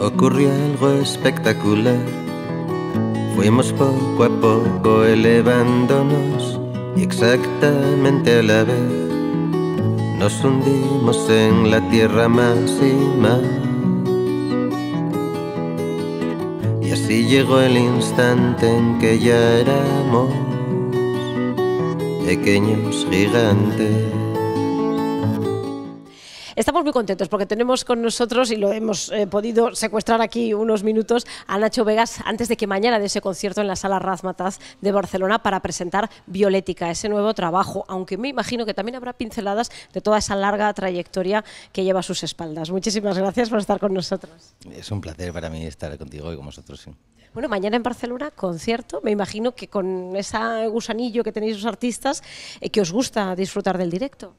ocurrió algo espectacular. Fuimos poco a poco elevándonos y exactamente a la vez nos hundimos en la tierra más y más. Y así llegó el instante en que ya éramos pequeños gigantes. Estamos muy contentos porque tenemos con nosotros, y lo hemos eh, podido secuestrar aquí unos minutos, a Nacho Vegas antes de que mañana de ese concierto en la Sala Razmataz de Barcelona para presentar Violética, ese nuevo trabajo, aunque me imagino que también habrá pinceladas de toda esa larga trayectoria que lleva a sus espaldas. Muchísimas gracias por estar con nosotros. Es un placer para mí estar contigo y con vosotros. Bueno, mañana en Barcelona, concierto. Me imagino que con ese gusanillo que tenéis los artistas, y eh, que os gusta disfrutar del directo.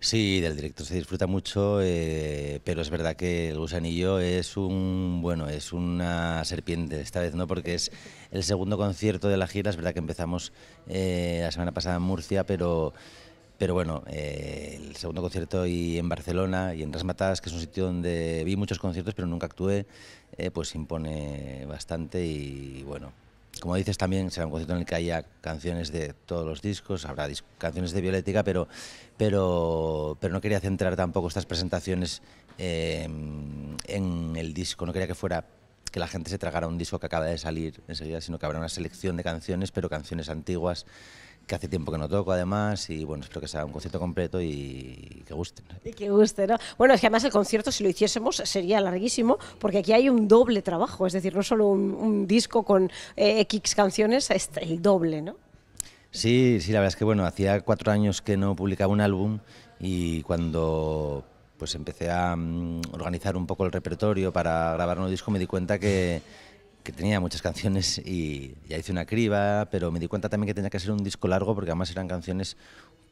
Sí, del director se disfruta mucho, eh, pero es verdad que el gusanillo es un bueno, es una serpiente esta vez, ¿no? Porque es el segundo concierto de la gira. Es verdad que empezamos eh, la semana pasada en Murcia, pero pero bueno, eh, el segundo concierto y en Barcelona y en Rasmatas, que es un sitio donde vi muchos conciertos, pero nunca actué, pues impone bastante y bueno, como dices también, será un concierto en el que haya canciones de todos los discos, habrá canciones de Violética, pero, pero, pero no quería centrar tampoco estas presentaciones em, en el disco, no quería que fuera que la gente se tragara un disco que acaba de salir enseguida, sino que habrá una selección de canciones, pero canciones antiguas que hace tiempo que no toco además y bueno, espero que sea un concierto completo y que guste. Y que guste, ¿no? Bueno, es que además el concierto si lo hiciésemos sería larguísimo porque aquí hay un doble trabajo, es decir, no solo un, disco con eh, X canciones, es el doble, ¿no? Sí, sí, la verdad es que bueno, hacía cuatro años que no publicaba un álbum y cuando pues empecé a mm, organizar un poco el repertorio para grabar un disco me di cuenta que que tenía muchas canciones y ya hice una criba, pero me di cuenta también que tenía que ser un disco largo porque además eran canciones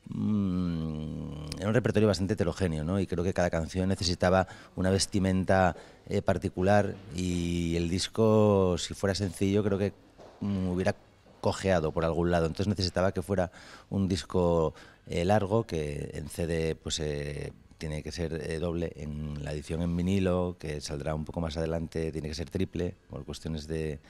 mm, era un repertorio bastante heterogéneo, ¿no? Y creo que cada canción necesitaba una vestimenta eh, particular y el disco, si fuera sencillo, creo que mm, hubiera cojeado por algún lado. Entonces necesitaba que fuera un disco eh, largo que en CD pues eh, tiene que ser eh, doble en la edición en vinilo, que saldrá un poco más adelante, tiene que ser triple, por cuestiones de,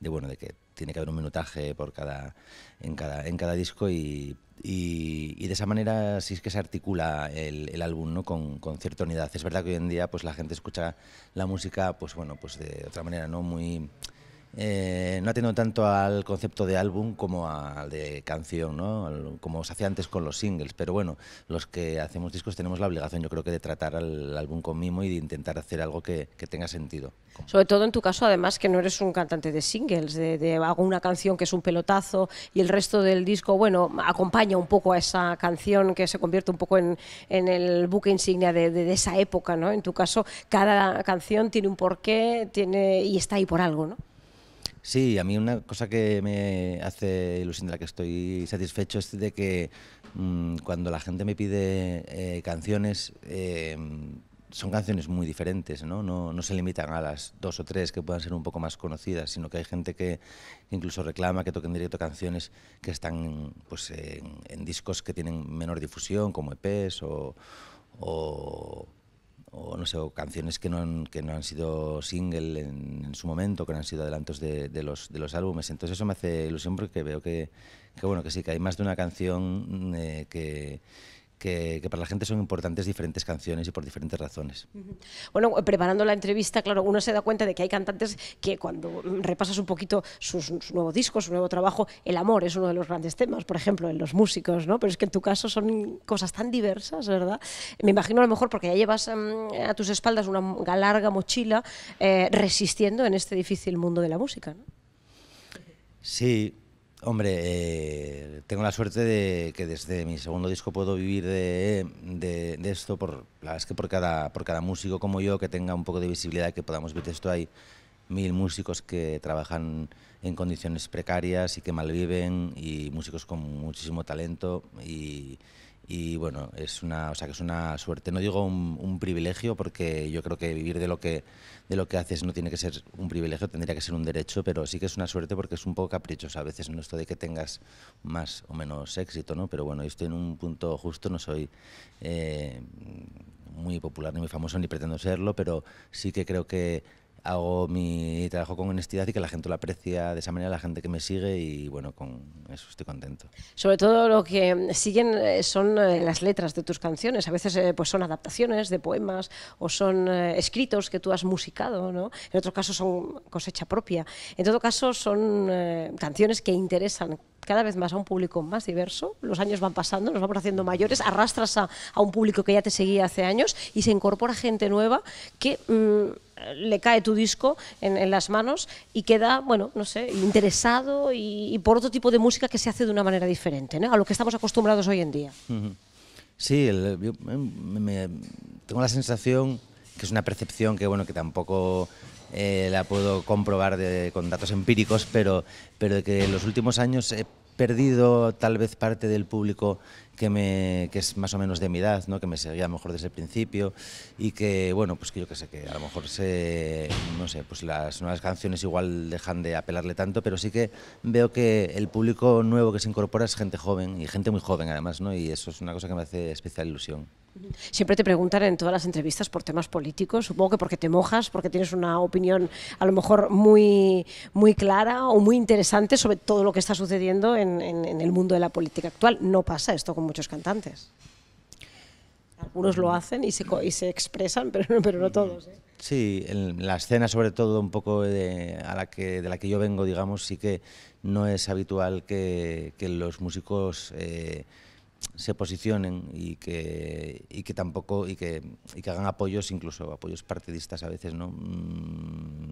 bueno, de que tiene que haber un minutaje por cada, en, cada, en cada disco y, de esa manera sí es que se articula el, álbum ¿no? con, con, cierta unidad. Es verdad que hoy en día pues, la gente escucha la música pues, bueno, pues de otra manera, ¿no? muy, eh, no atiendo tanto al concepto de álbum como al de canción, ¿no? como se hacía antes con los singles, pero bueno, los que hacemos discos tenemos la obligación, yo creo que, de tratar al álbum con mimo y de intentar hacer algo que, tenga sentido. Sobre todo en tu caso, además, que no eres un cantante de singles, de, de una canción que es un pelotazo y el resto del disco, bueno, acompaña un poco a esa canción que se convierte un poco en, el buque insignia de, de, esa época, ¿no? En tu caso, cada canción tiene un porqué tiene, y está ahí por algo, ¿no? Sí, a mí una cosa que me hace ilusión de la que estoy satisfecho es de que mm, cuando la gente me pide eh, canciones, em, son canciones muy diferentes, ¿no? ¿no? se limitan a las dos o tres que puedan ser un poco más conocidas, sino que hay gente que incluso reclama que toquen directo canciones que están pues, en, discos que tienen menor difusión, como EPs o o no sé, canciones que no han, que no han sido single en, su momento, que no han sido adelantos de, los, de los álbumes. Entonces eso me hace ilusión porque veo que, que bueno, que sí, que hay más de una canción eh, que que, para la gente son importantes diferentes canciones y por diferentes razones. Bueno, preparando la entrevista, claro, uno se da cuenta de que hay cantantes que cuando repasas un poquito sus, su nuevo disco, su nuevo trabajo, el amor es uno de los grandes temas, por ejemplo, en los músicos, ¿no? Pero es que en tu caso son cosas tan diversas, ¿verdad? Me imagino a lo mejor porque ya llevas mm, a tus espaldas una larga mochila eh, resistiendo en este difícil mundo de la música, ¿no? Sí, Hombre, eh, tengo la suerte de que desde mi segundo disco puedo vivir de, esto. Por, la verdad es que por cada, por cada músico como yo que tenga un poco de visibilidad, que podamos ver esto, hay mil músicos que trabajan en condiciones precarias y que malviven, y músicos con muchísimo talento. Y, y bueno, es una, o sea, que es una suerte, no digo un, privilegio porque yo creo que vivir de lo que de lo que haces no tiene que ser un privilegio, tendría que ser un derecho, pero sí que es una suerte porque es un poco caprichoso a veces no estoy de que tengas más o menos éxito, ¿no? Pero bueno, yo estoy en un punto justo, no soy eh, muy popular ni muy famoso ni pretendo serlo, pero sí que creo que hago mi trabajo con honestidad y que la gente lo aprecia de esa manera, la gente que me sigue y bueno, con eso estoy contento. Sobre todo lo que siguen eh, son eh, las letras de tus canciones, a veces eh, pues son adaptaciones de poemas o son escritos que tú has musicado, ¿no? En otros casos son cosecha propia. En todo caso son canciones que interesan cada vez más a un público más diverso. Los años van pasando, nos vamos haciendo mayores, arrastras a, un público que ya te seguía hace años y se incorpora gente nueva que mm, le cae tu disco en, las manos y queda, bueno, no sé, interesado y, por otro tipo de música que se hace de una manera diferente, a lo que estamos acostumbrados hoy en día. Sí, em, tengo la sensación que es una percepción que, bueno, que tampoco eh, la puedo comprobar con datos empíricos, pero, pero que en los últimos años he perdido tal vez parte del público que, me, que es más o menos de mi edad, ¿no? que me seguía mejor desde el principio y que, bueno, pues que yo que sé, que a lo mejor se, no sé, pues las nuevas canciones igual dejan de apelarle tanto, pero sí que veo que el público nuevo que se incorpora es gente joven y gente muy joven además, ¿no? y eso es una cosa que me hace especial ilusión. Siempre te preguntan en todas las entrevistas por temas políticos, supongo que porque te mojas, porque tienes una opinión a lo mejor muy, muy clara o muy interesante sobre todo lo que está sucediendo en, el mundo de la política actual. No pasa esto con muchos cantantes. Algunos lo hacen y se, expresan, pero, pero no mm. todos. ¿eh? Sí, en la escena sobre todo un poco de, a la que, de la que yo vengo, digamos, sí que no es habitual que, los músicos... Eh, se posicionen y que, y que tampoco y que, y que hagan apoyos incluso apoyos partidistas a veces no mm,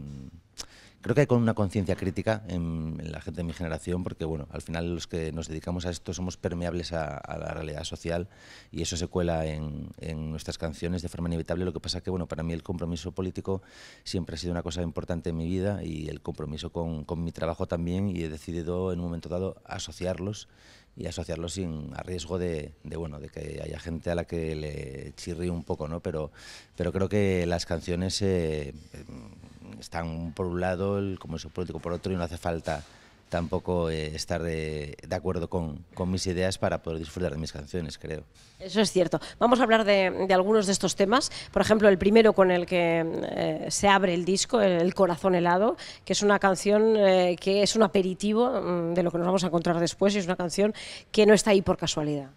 creo que hay con una conciencia crítica en, la gente de mi generación, porque bueno, al final los que nos dedicamos a esto somos permeables a, la realidad social y eso se cuela en, nuestras canciones de forma inevitable. Lo que pasa que bueno, para mí el compromiso político siempre ha sido una cosa importante en mi vida y el compromiso con, con mi trabajo también y he decidido en un momento dado asociarlos y asociarlos sin a riesgo de, bueno de que haya gente a la que le chirrí un poco no pero pero creo que las canciones eh, em, están por un lado el comercio Político por otro y no hace falta tampoco eh, estar de, acuerdo con, mis ideas para poder disfrutar de mis canciones, creo. Eso es cierto. Vamos a hablar de, algunos de estos temas. Por ejemplo, el primero con el que eh, se abre el disco, El corazón helado, que es una canción eh, que es un aperitivo mm, de lo que nos vamos a encontrar después y es una canción que no está ahí por casualidad.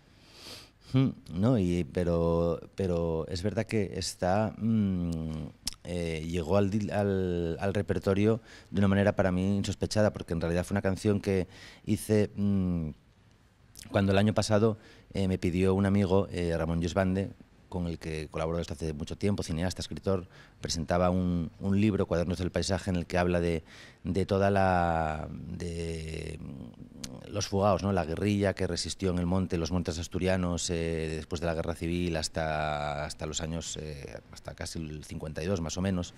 Mm, no, y, pero, pero es verdad que está... Mm, eh, llegó al, repertorio de una manera para mí insospechada, porque en realidad fue una canción que hice mm, cuando el año pasado eh, me pidió un amigo, eh, Ramón Yosbande, con el que colaboró desde hace mucho tiempo, cineasta, escritor, presentaba un, libro, Cuadernos del Paisaje, en el que habla de, de toda la... de mm, los fugados, ¿no? la guerrilla que resistió en el monte, los montes asturianos, eh, después de la guerra civil hasta, hasta los años, eh, hasta casi el 52 más o menos,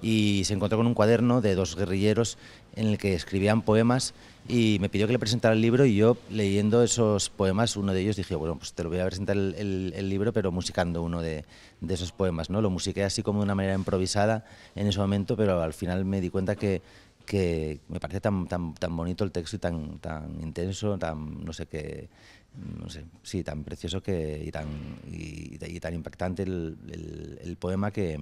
y se encontró con un cuaderno de dos guerrilleros en el que escribían poemas y me pidió que le presentara el libro y yo leyendo esos poemas, uno de ellos dije, bueno, pues te lo voy a presentar el, libro, pero musicando uno de, esos poemas, ¿no? Lo musiqué así como de una manera improvisada en ese momento, pero al final me di cuenta que, que me parece tan, bonito el texto y tan, tan intenso, tan, no sé qué, no sé, sí, tan precioso que, y, tan, tan impactante el, el poema que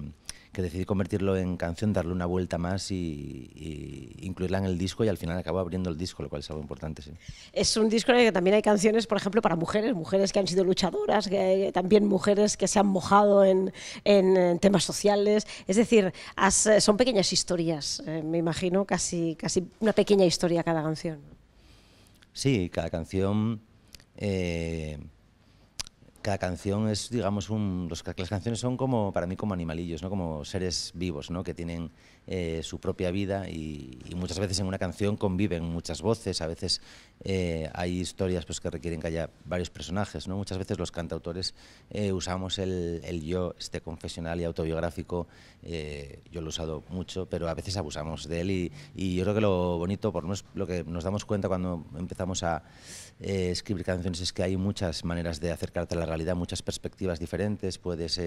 que decidí convertirlo en canción, darle una vuelta más y, incluirla en el disco y al final acabo abriendo el disco, lo cual es algo importante, Es un disco en el que también hay canciones, por ejemplo, para mujeres, mujeres que han sido luchadoras, que, también mujeres que se han mojado en, temas sociales, es decir, eh, son pequeñas historias, eh, me imagino, casi, casi una pequeña historia cada canción. Sí, cada canción... Eh, cada canción es, digamos, un, los, las canciones son como, para mí, como animalillos, ¿no? Como seres vivos, ¿no? Que tienen eh, su propia vida y, y, muchas veces en una canción conviven muchas voces, a veces eh, hay historias pues, que requieren que haya varios personajes. ¿no? Muchas veces los cantautores eh, usamos el, el, yo este confesional y autobiográfico, eh, yo lo he usado mucho, pero a veces abusamos de él y, yo creo que lo bonito, por lo que nos damos cuenta cuando empezamos a escribir canciones es que hay muchas maneras de acercarte a la realidad, muchas perspectivas diferentes, puedes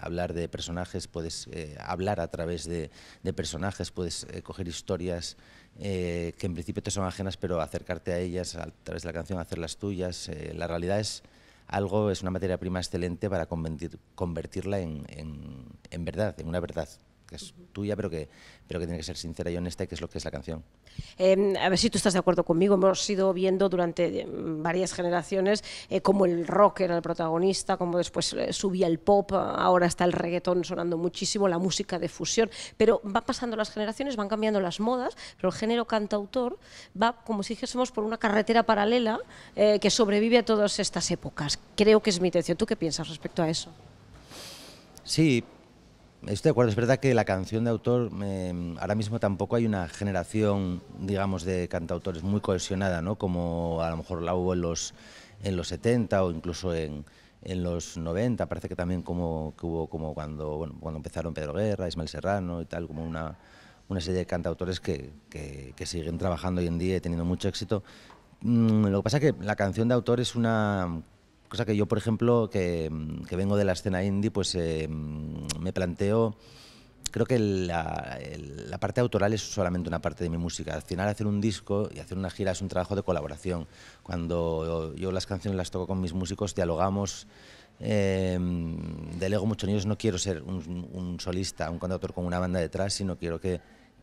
hablar de personajes, puedes hablar a través de, de personajes, puedes coger historias que en principio te son ajenas, pero acercarte a ellas a través de la canción, hacerlas tuyas. Eh, la realidad es algo, es una materia prima excelente para convertirla en, en verdad, en una verdad que es tuya, pero que, pero que tiene que ser sincera y honesta, y que es lo que es la canción. Em, a ver si tú estás de acuerdo conmigo. Hemos ido viendo durante em, varias generaciones eh, cómo el rock era el protagonista, cómo después eh, subía el pop, ahora está el reggaetón sonando muchísimo, la música de fusión. Pero van pasando las generaciones, van cambiando las modas, pero el género cantautor va, como si dijésemos, por una carretera paralela eh, que sobrevive a todas estas épocas. Creo que es mi intención. ¿Tú qué piensas respecto a eso? Sí, estoy de acuerdo, es verdad que la canción de autor, eh, ahora mismo tampoco hay una generación, digamos, de cantautores muy cohesionada, ¿no? Como a lo mejor la hubo en los, en los 70 o incluso en, los 90, parece que también como, hubo como cuando, cuando empezaron Pedro Guerra, Ismael Serrano y tal, como una, una serie de cantautores que, siguen trabajando hoy en día y teniendo mucho éxito. Mm, lo que pasa es que la canción de autor es una Cosa que yo, por ejemplo, mm, que, vengo de la escena indie, pues eh, mm, me planteo, creo que la, parte autoral es solamente una parte de mi música. Al final hacer un disco y hacer una gira es un trabajo de colaboración. Cuando yo, las canciones las toco con mis músicos, dialogamos. Eh, mm, delego mucho niños, no quiero ser un, solista, un conductor con una banda detrás, sino quiero que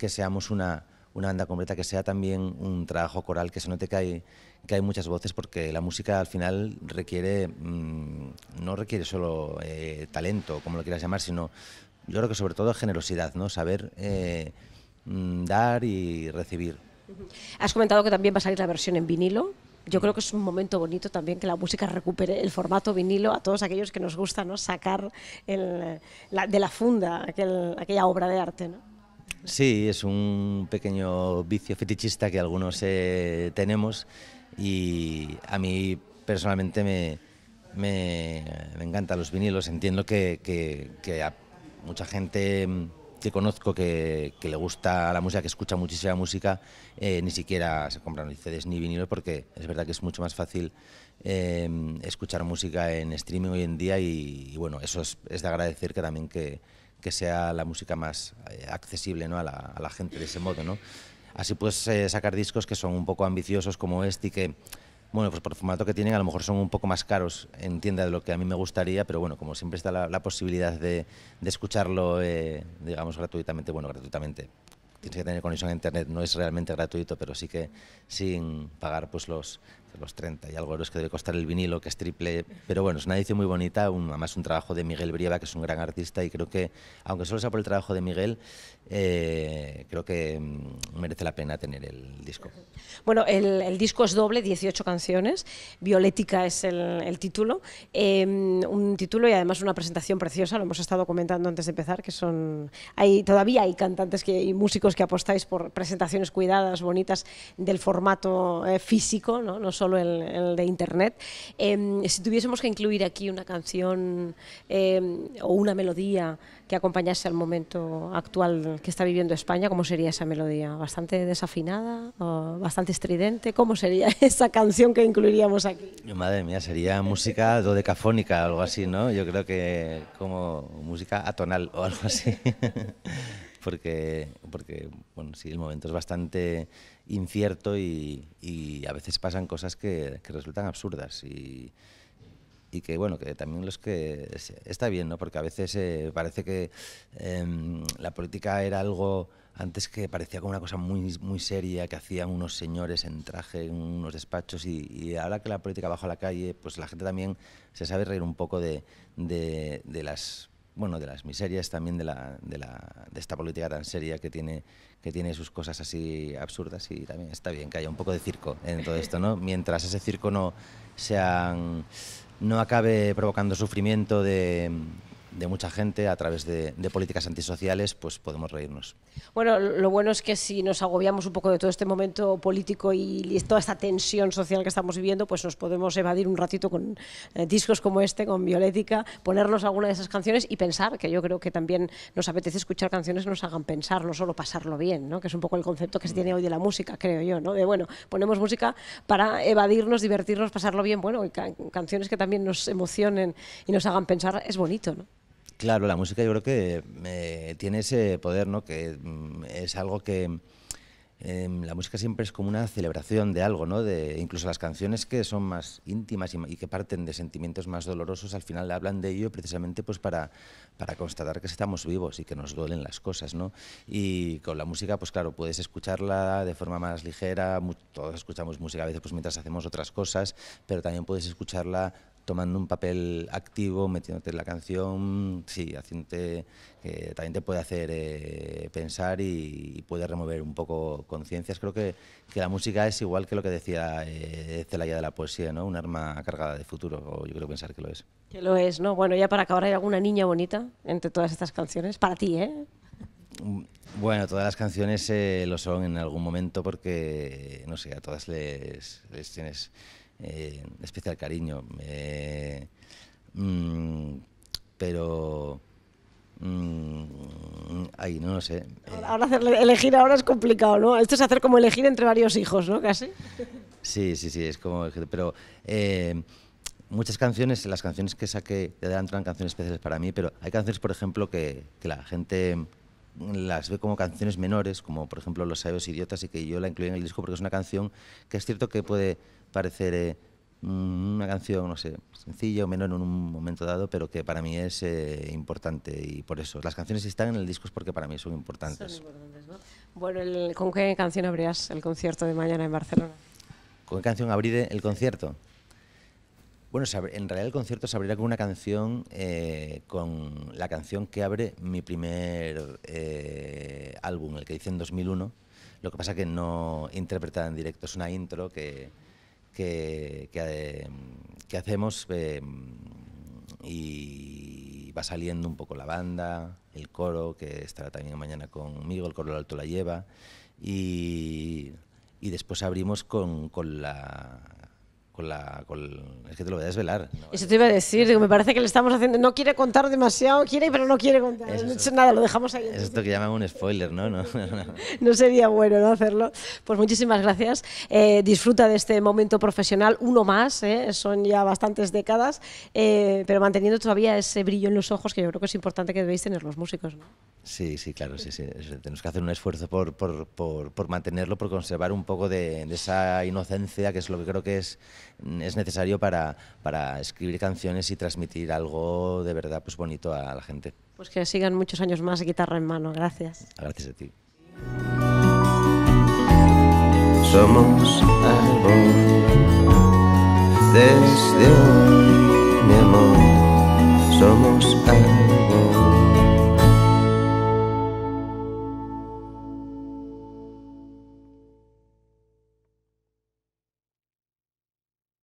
seamos una, una banda completa, que sea también un trabajo coral, que se note que hay, que hay muchas voces, porque la música al final requiere, mm, no requiere solo eh, talento, como lo quieras llamar, sino yo creo que sobre todo generosidad, ¿no? saber eh, mm, dar y recibir. Has comentado que también va a salir la versión en vinilo. Yo creo que es un momento bonito también que la música recupere el formato vinilo a todos aquellos que nos gusta ¿no? sacar el, de la funda aquella obra de arte. ¿no? Sí, es un pequeño vicio fetichista que algunos eh, tenemos y a mí personalmente me, me, encantan los vinilos. Entiendo que, que, mucha gente que conozco que, le gusta la música, que escucha muchísima música, eh, ni siquiera se compran ni CDs ni vinilos porque es verdad que es mucho más fácil em, escuchar música en streaming hoy en día y, bueno, eso es, es de agradecer que también que que sea la música más eh, accesible ¿no? a, la, gente de ese modo. ¿no? Así puedes eh, sacar discos que son un poco ambiciosos como este y que, bueno, pues por el formato que tienen a lo mejor son un poco más caros en tienda de lo que a mí me gustaría, pero bueno, como siempre está la, posibilidad de, escucharlo, eh, digamos, gratuitamente, bueno, gratuitamente. Tienes que tener conexión a internet, no es realmente gratuito, pero sí que sin pagar pues los los 30 y algo euros que debe costar el vinilo, que es triple. Pero bueno, es una edición muy bonita, además un trabajo de Miguel Brieva, que es un gran artista, y creo que, aunque solo sea por el trabajo de Miguel, eh, creo que mm, merece la pena tener el disco. Bueno, el, disco es doble, 18 canciones, Violética es el, título, em, un título y además una presentación preciosa, lo hemos estado comentando antes de empezar, que son, hay, todavía hay cantantes que, y músicos que apostáis por presentaciones cuidadas, bonitas, del formato eh, físico, ¿no? no solo el, de Internet. Em, si tuviésemos que incluir aquí una canción em, o una melodía que acompañase al momento actual que está viviendo España, ¿cómo sería esa melodía? ¿Bastante desafinada? ¿Bastante estridente? ¿Cómo sería esa canción que incluiríamos aquí? Madre mía, sería música dodecafónica, o algo así, ¿no? Yo creo que como música atonal o algo así. porque, porque bueno, el momento es bastante incierto y, a veces pasan cosas que, resultan absurdas y, que, bueno, que también los que... Está bien, ¿no? Porque a veces eh, parece que em, la política era algo antes que parecía como una cosa muy, muy seria que hacían unos señores en traje, en unos despachos, y, ahora que la política baja a la calle, pues la gente también se sabe reír un poco de las bueno, de las miserias también de, la, de, la, de esta política tan seria que tiene, que tiene sus cosas así absurdas y también está bien que haya un poco de circo en todo esto, ¿no? Mientras ese circo no, sean, no acabe provocando sufrimiento de, de mucha gente a través de, políticas antisociales, pues podemos reírnos. Bueno, lo bueno es que si nos agobiamos un poco de todo este momento político y, toda esta tensión social que estamos viviendo, pues nos podemos evadir un ratito con eh, discos como este, con Violética, ponernos alguna de esas canciones y pensar, que yo creo que también nos apetece escuchar canciones que nos hagan pensar, no solo pasarlo bien, ¿no? que es un poco el concepto que se tiene hoy de la música, creo yo, ¿no? de bueno, ponemos música para evadirnos, divertirnos, pasarlo bien, bueno, y canciones que también nos emocionen y nos hagan pensar, es bonito, ¿no? Claro, la música yo creo que eh, tiene ese poder, ¿no? Que mm, es algo que em, la música siempre es como una celebración de algo, ¿no? De, incluso las canciones que son más íntimas y, que parten de sentimientos más dolorosos, al final hablan de ello precisamente pues para, para constatar que estamos vivos y que nos duelen las cosas, ¿no? Y con la música, pues claro, puedes escucharla de forma más ligera, todos escuchamos música a veces pues mientras hacemos otras cosas, pero también puedes escucharla tomando un papel activo, metiéndote en la canción, sí, haciéndote, que también te puede hacer eh, pensar y, puede remover un poco conciencias. Creo que, la música es igual que lo que decía eh, Celaya de la poesía, ¿no? Un arma cargada de futuro, yo creo pensar que lo es. Que lo es, ¿no? Bueno, ya para acabar, ¿hay alguna niña bonita entre todas estas canciones? Para ti, ¿eh? Mm, bueno, todas las canciones eh, lo son en algún momento porque, no sé, a todas les tienes eh, especial cariño. Eh, mm, pero... Mm, ahí no lo sé. Eh. Ahora elegir ahora es complicado, ¿no? Esto es hacer como elegir entre varios hijos, ¿no? Casi. Sí, sí, sí, es como... Pero muchas canciones, las canciones que saqué de adelante eran canciones especiales para mí, pero hay canciones, por ejemplo, que, que la gente las ve como canciones menores, como por ejemplo Los Sabios Idiotas, y que yo la incluí en el disco porque es una canción que es cierto que puede parecer eh, mm, una canción, no sé, sencilla o menor en un momento dado, pero que para mí es eh, importante y por eso. Las canciones están en el disco es porque para mí son importantes. Bueno, el, ¿con qué canción abrías el concierto de mañana en Barcelona? ¿Con qué canción abrí el concierto? Bueno, en realidad el concierto se abrirá con una canción, eh, con la canción que abre mi primer eh, álbum, el que hice en 2001. Lo que pasa que no interpretada en directo, es una intro que, que, eh, hacemos y va saliendo un poco la banda, el coro, que estará también mañana conmigo, el coro alto la lleva, y, y después abrimos con, con la con la. Con... Es que te lo voy a desvelar. Eso te iba a decir, me parece que le estamos haciendo. No quiere contar demasiado, quiere, pero no quiere contar. nada, lo dejamos ahí. Es esto que llaman un spoiler, ¿no? No, sería bueno no hacerlo. Pues muchísimas gracias. Eh, disfruta de este momento profesional, uno más, ¿eh? son ya bastantes décadas, eh, pero manteniendo todavía ese brillo en los ojos que yo creo que es importante que debéis tener los músicos. Sí, sí, claro, sí, sí. Tenemos que hacer un esfuerzo por, por, por, mantenerlo, por conservar un poco de, de esa inocencia que es lo que creo que es Mm, es necesario para, escribir canciones y transmitir algo de verdad pues bonito a la gente. Pues que sigan muchos años más guitarra en mano, gracias. Gracias a ti. Somos algo desde hoy, mi somos algo.